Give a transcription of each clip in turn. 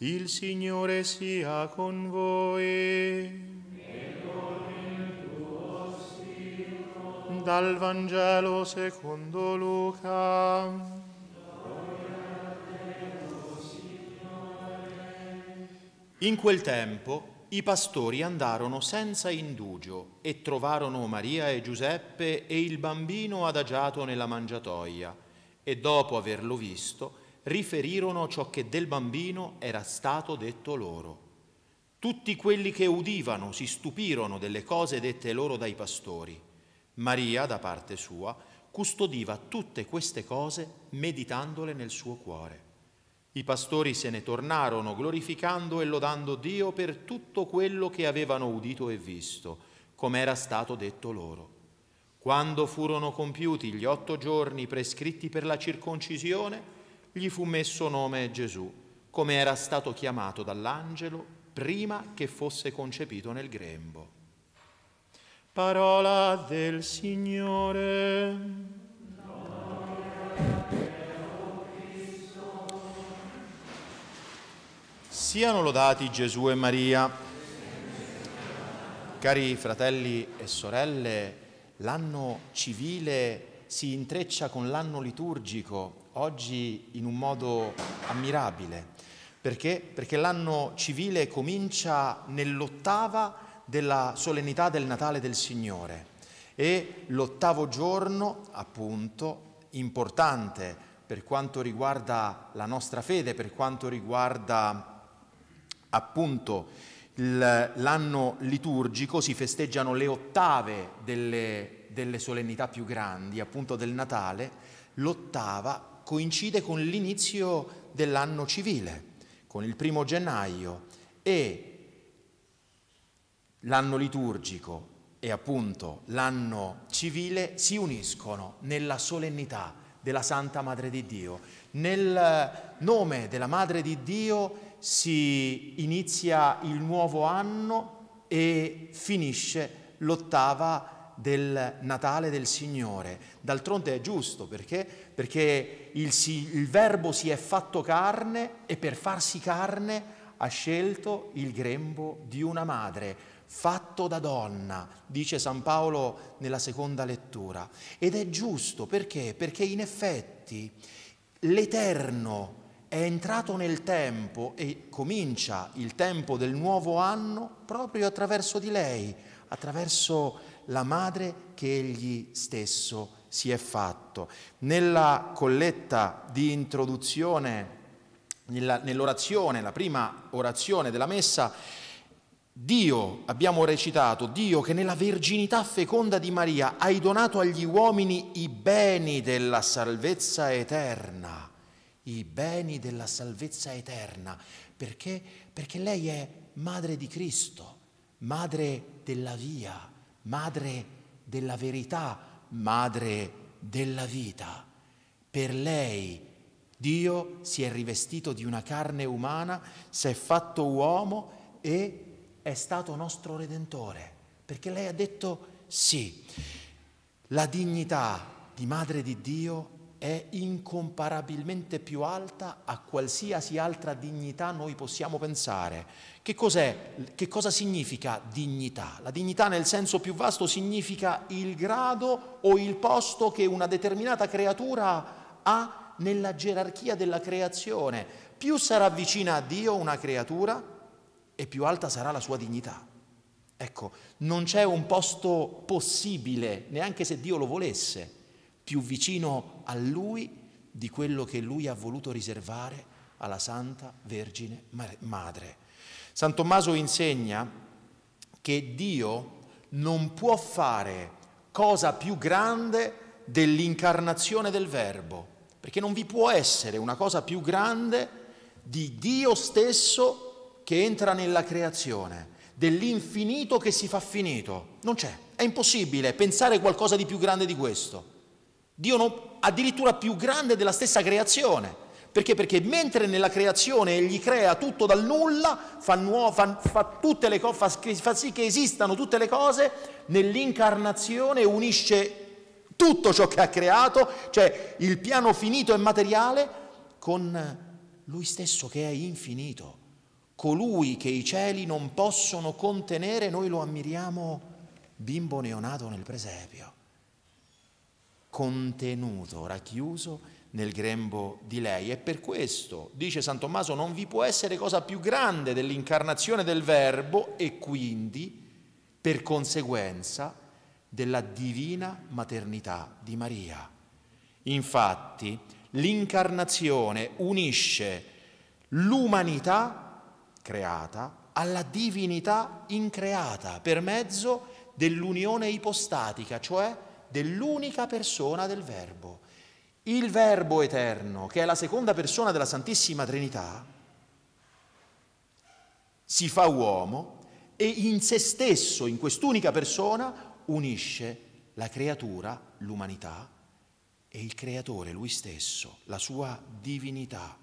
Il Signore sia con voi. E con il tuo spirito. Dal Vangelo secondo Luca. Te, In quel tempo i pastori andarono senza indugio e trovarono Maria e Giuseppe e il bambino adagiato nella mangiatoia e dopo averlo visto riferirono ciò che del bambino era stato detto loro. Tutti quelli che udivano si stupirono delle cose dette loro dai pastori. Maria, da parte sua, custodiva tutte queste cose meditandole nel suo cuore. I pastori se ne tornarono glorificando e lodando Dio per tutto quello che avevano udito e visto, come era stato detto loro. Quando furono compiuti gli otto giorni prescritti per la circoncisione, gli fu messo nome Gesù, come era stato chiamato dall'angelo prima che fosse concepito nel grembo. Parola del Signore. Siano lodati Gesù e Maria. Cari fratelli e sorelle, l'anno civile si intreccia con l'anno liturgico oggi in un modo ammirabile. Perché? Perché l'anno civile comincia nell'ottava della solennità del Natale del Signore e l'ottavo giorno, appunto, importante per quanto riguarda la nostra fede, per quanto riguarda appunto l'anno liturgico, si festeggiano le ottave delle, delle solennità più grandi, appunto del Natale, l'ottava coincide con l'inizio dell'anno civile, con il primo gennaio e l'anno liturgico e appunto l'anno civile si uniscono nella solennità della Santa Madre di Dio. Nel nome della Madre di Dio si inizia il nuovo anno e finisce l'ottava del Natale del Signore. D'altronde è giusto perché? Perché il, il Verbo si è fatto carne e per farsi carne ha scelto il grembo di una madre, fatto da donna, dice San Paolo nella seconda lettura. Ed è giusto perché? Perché in effetti l'Eterno è entrato nel tempo e comincia il tempo del nuovo anno proprio attraverso di lei, attraverso la madre che egli stesso si è fatto. Nella colletta di introduzione, nell'orazione, la prima orazione della messa, Dio, abbiamo recitato, Dio che nella verginità feconda di Maria hai donato agli uomini i beni della salvezza eterna, i beni della salvezza eterna, perché? Perché lei è madre di Cristo, madre della via, madre della verità, madre della vita. Per lei Dio si è rivestito di una carne umana, si è fatto uomo e è stato nostro redentore, perché lei ha detto sì. La dignità di madre di Dio è incomparabilmente più alta a qualsiasi altra dignità noi possiamo pensare. Che, che cosa significa dignità? La dignità nel senso più vasto significa il grado o il posto che una determinata creatura ha nella gerarchia della creazione. Più sarà vicina a Dio una creatura e più alta sarà la sua dignità. Ecco, non c'è un posto possibile, neanche se Dio lo volesse più vicino a lui di quello che lui ha voluto riservare alla Santa Vergine Madre. San Tommaso insegna che Dio non può fare cosa più grande dell'incarnazione del Verbo, perché non vi può essere una cosa più grande di Dio stesso che entra nella creazione, dell'infinito che si fa finito. Non c'è, è impossibile pensare qualcosa di più grande di questo. Dio non, addirittura più grande della stessa creazione. Perché? Perché mentre nella creazione egli crea tutto dal nulla, fa, nuovo, fa, fa, le, fa, fa sì che esistano tutte le cose, nell'incarnazione unisce tutto ciò che ha creato, cioè il piano finito e materiale, con lui stesso che è infinito. Colui che i cieli non possono contenere, noi lo ammiriamo bimbo neonato nel presepio contenuto, racchiuso nel grembo di lei. E per questo, dice San Tommaso, non vi può essere cosa più grande dell'incarnazione del Verbo e quindi, per conseguenza, della divina maternità di Maria. Infatti, l'incarnazione unisce l'umanità creata alla divinità increata per mezzo dell'unione ipostatica, cioè dell'unica persona del Verbo. Il Verbo eterno, che è la seconda persona della Santissima Trinità, si fa uomo e in se stesso, in quest'unica persona, unisce la creatura, l'umanità e il creatore, lui stesso, la sua divinità.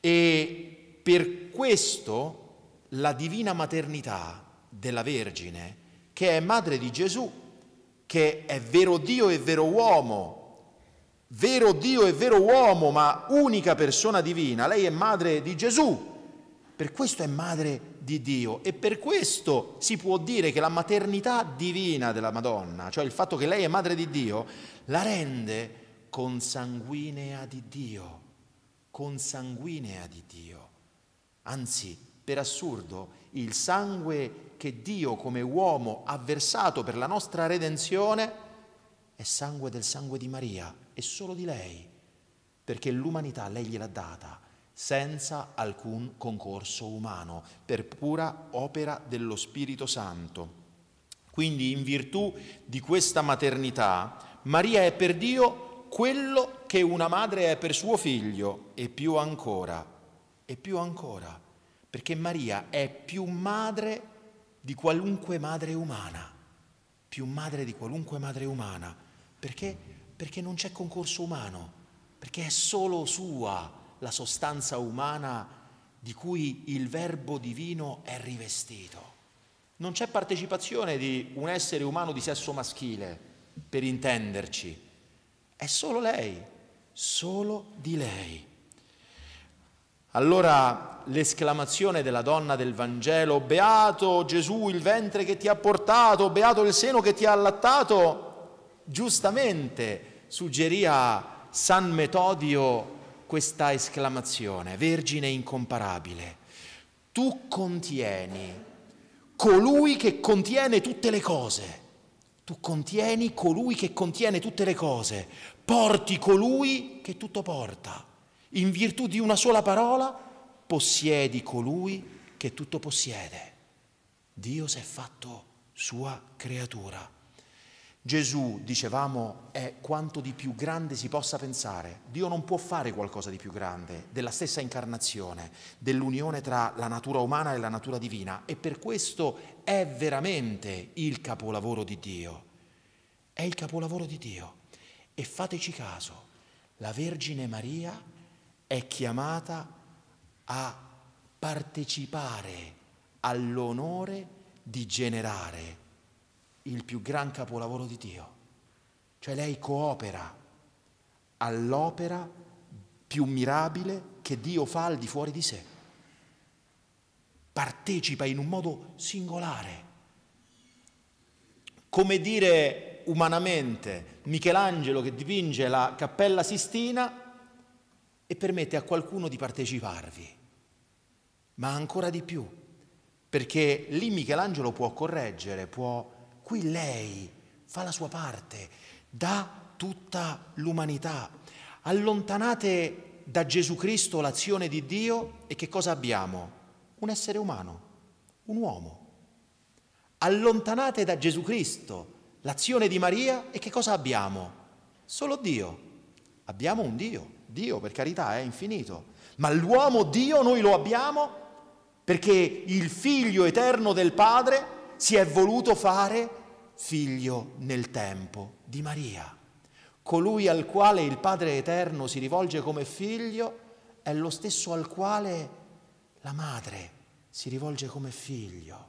E per questo la divina maternità della Vergine, che è madre di Gesù, che è vero Dio e vero uomo, vero Dio e vero uomo, ma unica persona divina, lei è madre di Gesù, per questo è madre di Dio e per questo si può dire che la maternità divina della Madonna, cioè il fatto che lei è madre di Dio, la rende consanguinea di Dio, consanguinea di Dio, anzi per assurdo, il sangue che Dio come uomo ha versato per la nostra redenzione è sangue del sangue di Maria e solo di lei, perché l'umanità lei gliel'ha data senza alcun concorso umano, per pura opera dello Spirito Santo. Quindi in virtù di questa maternità, Maria è per Dio quello che una madre è per suo figlio e più ancora, e più ancora perché Maria è più madre di qualunque madre umana, più madre di qualunque madre umana, perché, perché non c'è concorso umano, perché è solo sua la sostanza umana di cui il verbo divino è rivestito. Non c'è partecipazione di un essere umano di sesso maschile, per intenderci, è solo lei, solo di lei. Allora l'esclamazione della donna del Vangelo, beato Gesù il ventre che ti ha portato, beato il seno che ti ha allattato, giustamente suggerì a San Metodio questa esclamazione, Vergine incomparabile, tu contieni colui che contiene tutte le cose, tu contieni colui che contiene tutte le cose, porti colui che tutto porta. In virtù di una sola parola possiedi colui che tutto possiede. Dio si è fatto sua creatura. Gesù, dicevamo, è quanto di più grande si possa pensare. Dio non può fare qualcosa di più grande della stessa incarnazione, dell'unione tra la natura umana e la natura divina e per questo è veramente il capolavoro di Dio. È il capolavoro di Dio. E fateci caso, la Vergine Maria è chiamata a partecipare all'onore di generare il più gran capolavoro di Dio. Cioè lei coopera all'opera più mirabile che Dio fa al di fuori di sé. Partecipa in un modo singolare. Come dire umanamente, Michelangelo che dipinge la Cappella Sistina e permette a qualcuno di parteciparvi, ma ancora di più, perché lì Michelangelo può correggere, può, qui lei fa la sua parte, dà tutta l'umanità. Allontanate da Gesù Cristo l'azione di Dio e che cosa abbiamo? Un essere umano, un uomo. Allontanate da Gesù Cristo l'azione di Maria e che cosa abbiamo? Solo Dio. Abbiamo un Dio Dio per carità è infinito, ma l'uomo Dio noi lo abbiamo perché il figlio eterno del Padre si è voluto fare figlio nel tempo di Maria. Colui al quale il Padre eterno si rivolge come figlio è lo stesso al quale la madre si rivolge come figlio.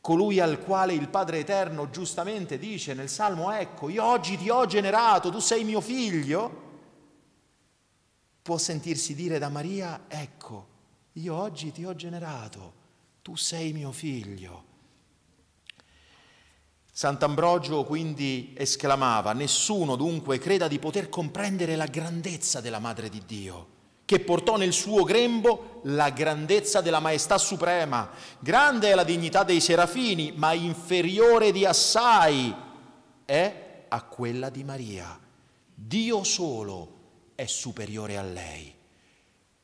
Colui al quale il Padre Eterno giustamente dice nel Salmo, ecco, io oggi ti ho generato, tu sei mio figlio, può sentirsi dire da Maria, ecco, io oggi ti ho generato, tu sei mio figlio. Sant'Ambrogio quindi esclamava, nessuno dunque creda di poter comprendere la grandezza della Madre di Dio, che portò nel suo grembo la grandezza della Maestà Suprema. Grande è la dignità dei serafini, ma inferiore di assai è a quella di Maria. Dio solo è superiore a lei.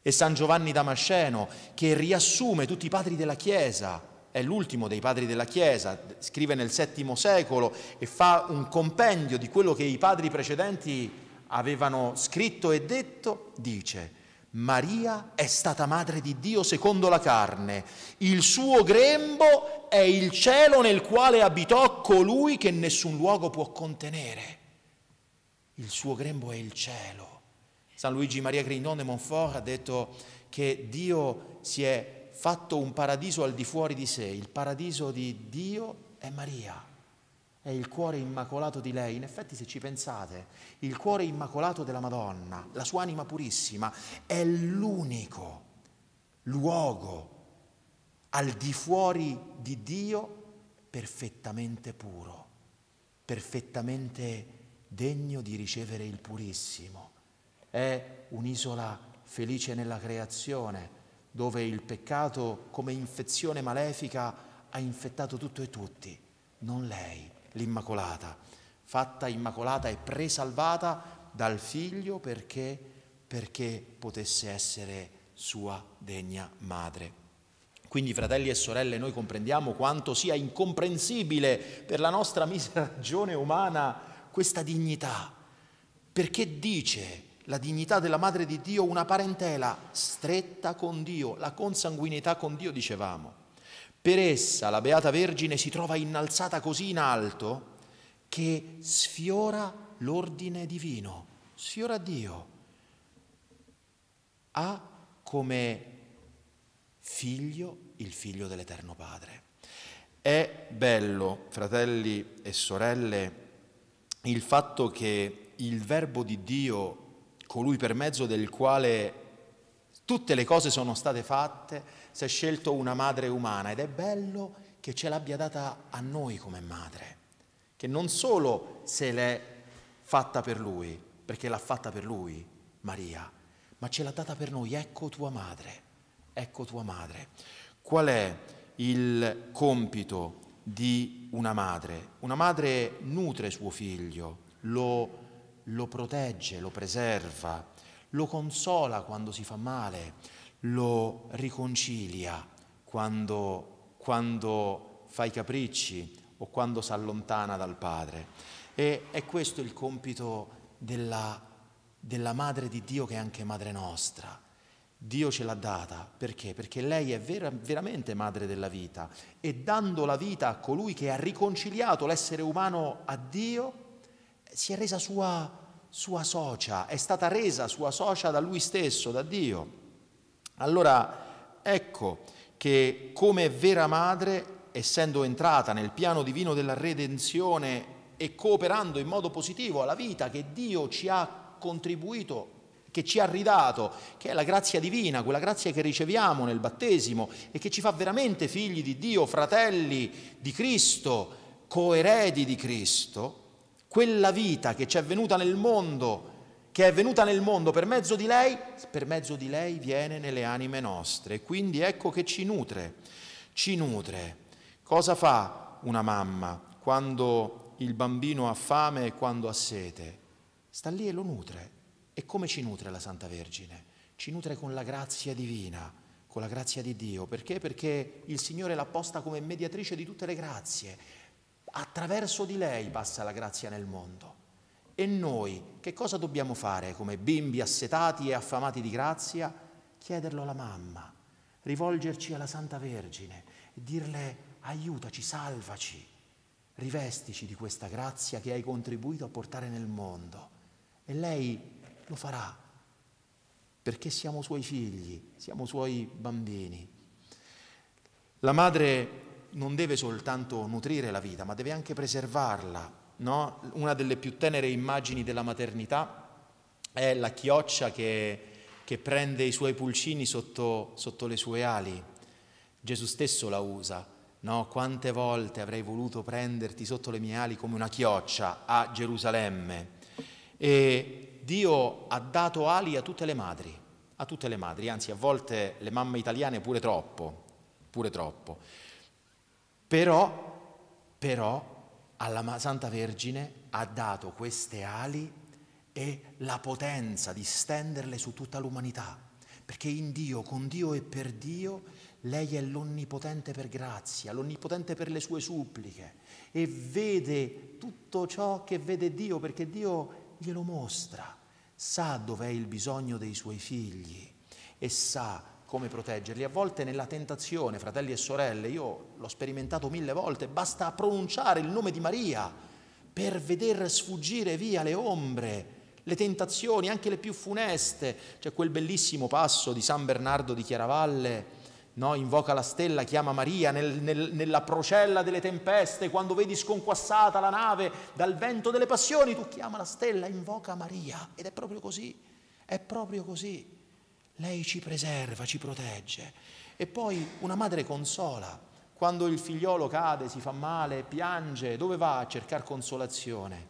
E San Giovanni Damasceno, che riassume tutti i padri della Chiesa, è l'ultimo dei padri della Chiesa, scrive nel VII secolo e fa un compendio di quello che i padri precedenti avevano scritto e detto, dice, Maria è stata madre di Dio secondo la carne, il suo grembo è il cielo nel quale abitò colui che nessun luogo può contenere. Il suo grembo è il cielo. San Luigi Maria Grignone Monfort ha detto che Dio si è fatto un paradiso al di fuori di sé, il paradiso di Dio è Maria, è il cuore immacolato di lei. In effetti se ci pensate, il cuore immacolato della Madonna, la sua anima purissima, è l'unico luogo al di fuori di Dio perfettamente puro, perfettamente degno di ricevere il purissimo è un'isola felice nella creazione, dove il peccato come infezione malefica ha infettato tutto e tutti, non lei, l'Immacolata, fatta immacolata e presalvata dal figlio perché, perché potesse essere sua degna madre. Quindi, fratelli e sorelle, noi comprendiamo quanto sia incomprensibile per la nostra misera ragione umana questa dignità, perché dice la dignità della Madre di Dio, una parentela stretta con Dio, la consanguinità con Dio, dicevamo. Per essa la Beata Vergine si trova innalzata così in alto che sfiora l'ordine divino, sfiora Dio. Ha come figlio il figlio dell'Eterno Padre. È bello, fratelli e sorelle, il fatto che il Verbo di Dio colui per mezzo del quale tutte le cose sono state fatte, si è scelto una madre umana ed è bello che ce l'abbia data a noi come madre, che non solo se l'è fatta per lui, perché l'ha fatta per lui, Maria, ma ce l'ha data per noi, ecco tua madre, ecco tua madre. Qual è il compito di una madre? Una madre nutre suo figlio, lo nutre lo protegge, lo preserva, lo consola quando si fa male, lo riconcilia quando, quando fa i capricci o quando si allontana dal padre. E è questo il compito della, della madre di Dio che è anche madre nostra. Dio ce l'ha data perché? Perché lei è vera, veramente madre della vita e dando la vita a colui che ha riconciliato l'essere umano a Dio, si è resa sua, sua socia, è stata resa sua socia da lui stesso, da Dio. Allora ecco che come vera madre, essendo entrata nel piano divino della redenzione e cooperando in modo positivo alla vita che Dio ci ha contribuito che ci ha ridato, che è la grazia divina, quella grazia che riceviamo nel battesimo e che ci fa veramente figli di Dio, fratelli di Cristo, coeredi di Cristo, quella vita che ci è venuta nel mondo, che è venuta nel mondo per mezzo di lei, per mezzo di lei viene nelle anime nostre. Quindi ecco che ci nutre, ci nutre. Cosa fa una mamma quando il bambino ha fame e quando ha sete? Sta lì e lo nutre. E come ci nutre la Santa Vergine? Ci nutre con la grazia divina con la grazia di Dio. Perché? Perché il Signore l'ha posta come mediatrice di tutte le grazie attraverso di lei passa la grazia nel mondo. E noi che cosa dobbiamo fare come bimbi assetati e affamati di grazia? Chiederlo alla mamma, rivolgerci alla Santa Vergine e dirle aiutaci, salvaci, rivestici di questa grazia che hai contribuito a portare nel mondo. E lei lo farà, perché siamo suoi figli, siamo suoi bambini. La madre non deve soltanto nutrire la vita, ma deve anche preservarla. No? Una delle più tenere immagini della maternità è la chioccia che, che prende i suoi pulcini sotto, sotto, le sue ali. Gesù stesso la usa. No? Quante volte avrei voluto prenderti sotto le mie ali come una chioccia a Gerusalemme. E Dio ha dato ali a tutte le madri, a tutte le madri, anzi a volte le mamme italiane pure troppo, pure troppo. Però, però, alla Santa Vergine ha dato queste ali e la potenza di stenderle su tutta l'umanità, perché in Dio, con Dio e per Dio, lei è l'onnipotente per grazia, l'onnipotente per le sue suppliche e vede tutto ciò che vede Dio, perché Dio glielo mostra, sa dov'è il bisogno dei suoi figli e sa come proteggerli. A volte nella tentazione, fratelli e sorelle, io l'ho sperimentato mille volte, basta pronunciare il nome di Maria per veder sfuggire via le ombre, le tentazioni, anche le più funeste. C'è quel bellissimo passo di San Bernardo di Chiaravalle, no? invoca la stella, chiama Maria nel, nel, nella procella delle tempeste, quando vedi sconquassata la nave dal vento delle passioni, tu chiama la stella, invoca Maria. Ed è proprio così, è proprio così. Lei ci preserva, ci protegge. E poi una madre consola. Quando il figliolo cade, si fa male, piange, dove va a cercare consolazione?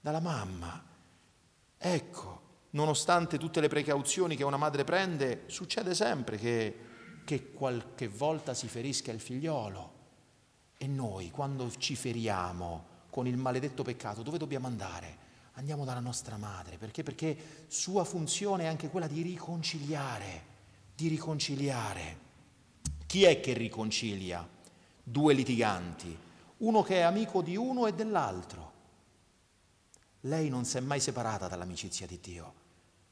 Dalla mamma. Ecco, nonostante tutte le precauzioni che una madre prende, succede sempre che, che qualche volta si ferisca il figliolo. E noi, quando ci feriamo con il maledetto peccato, dove dobbiamo andare? andiamo dalla nostra madre, perché? Perché sua funzione è anche quella di riconciliare, di riconciliare. Chi è che riconcilia due litiganti? Uno che è amico di uno e dell'altro. Lei non si è mai separata dall'amicizia di Dio.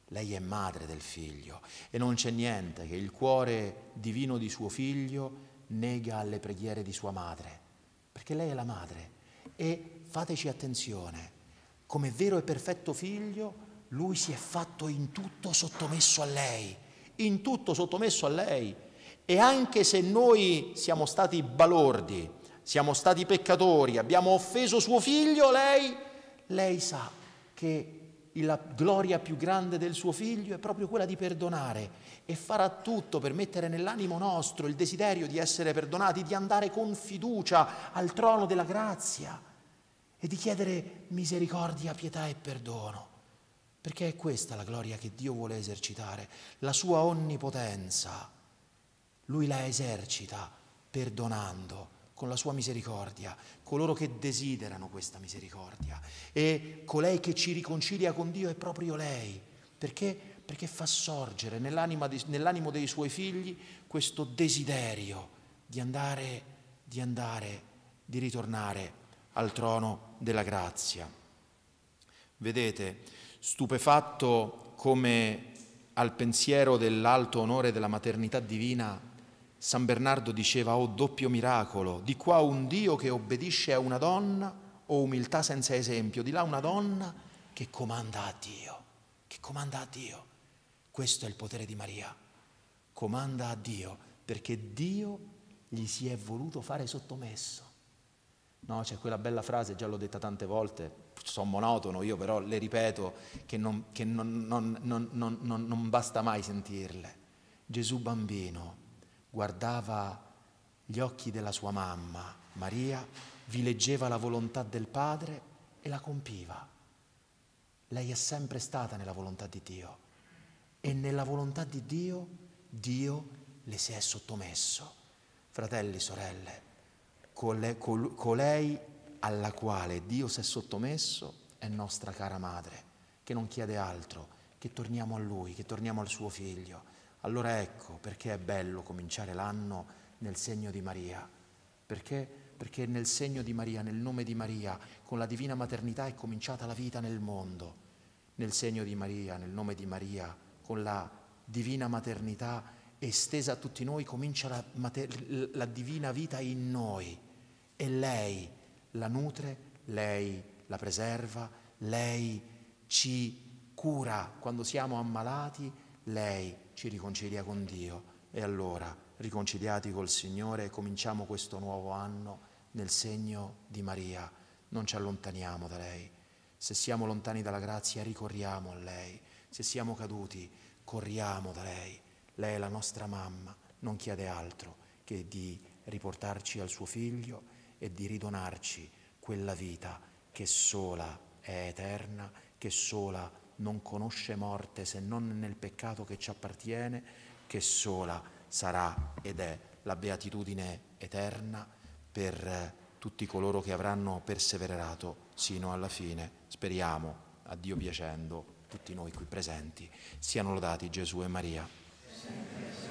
Lei è madre del figlio e non c'è niente che il cuore divino di suo figlio nega alle preghiere di sua madre, perché lei è la madre. E fateci attenzione, come vero e perfetto figlio, lui si è fatto in tutto sottomesso a lei, in tutto sottomesso a lei. E anche se noi siamo stati balordi, siamo stati peccatori, abbiamo offeso suo figlio, lei, lei sa che la gloria più grande del suo figlio è proprio quella di perdonare e farà tutto per mettere nell'animo nostro il desiderio di essere perdonati, di andare con fiducia al trono della grazia e di chiedere misericordia, pietà e perdono. Perché è questa la gloria che Dio vuole esercitare, la sua onnipotenza. Lui la esercita perdonando con la sua misericordia coloro che desiderano questa misericordia. E colei che ci riconcilia con Dio è proprio lei. Perché? Perché fa sorgere di, nell'animo dei suoi figli questo desiderio di andare, di andare, di ritornare al trono della grazia. Vedete, stupefatto come al pensiero dell'alto onore della maternità divina, San Bernardo diceva, oh doppio miracolo, di qua un Dio che obbedisce a una donna, o oh, umiltà senza esempio, di là una donna che comanda a Dio, che comanda a Dio. Questo è il potere di Maria, comanda a Dio, perché Dio gli si è voluto fare sottomesso No, c'è quella bella frase, già l'ho detta tante volte, sono monotono io però le ripeto, che non, che non, non, non basta mai sentirle. Gesù bambino guardava gli occhi della sua mamma, Maria, vi leggeva la volontà del Padre e la compiva. Lei è sempre stata nella volontà di Dio e nella volontà di Dio Dio le si è sottomesso. Fratelli, sorelle, colei alla quale Dio si è sottomesso è nostra cara madre, che non chiede altro, che torniamo a Lui, che torniamo al suo figlio. Allora ecco perché è bello cominciare l'anno nel segno di Maria, perché perché nel segno di Maria, nel nome di Maria, con la divina maternità è cominciata la vita nel mondo. Nel segno di Maria, nel nome di Maria, con la divina maternità estesa a tutti noi, comincia la, mater- la divina vita in noi e lei la nutre, lei la preserva, lei ci cura quando siamo ammalati, lei ci riconcilia con Dio. E allora, riconciliati col Signore, cominciamo questo nuovo anno nel segno di Maria. Non ci allontaniamo da lei. Se siamo lontani dalla grazia, ricorriamo a lei. Se siamo caduti, corriamo da lei. Lei è la nostra mamma, non chiede altro che di riportarci al suo figlio e di ridonarci quella vita che sola è eterna, che sola non conosce morte se non nel peccato che ci appartiene, che sola sarà ed è la beatitudine eterna per eh, tutti coloro che avranno perseverato sino alla fine. Speriamo, a Dio piacendo, tutti noi qui presenti. Siano lodati Gesù e Maria.